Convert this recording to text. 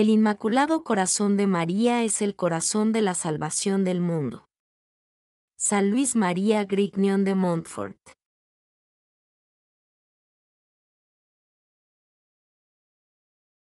El Inmaculado Corazón de María es el corazón de la salvación del mundo. San Luis María Grignion de Montfort.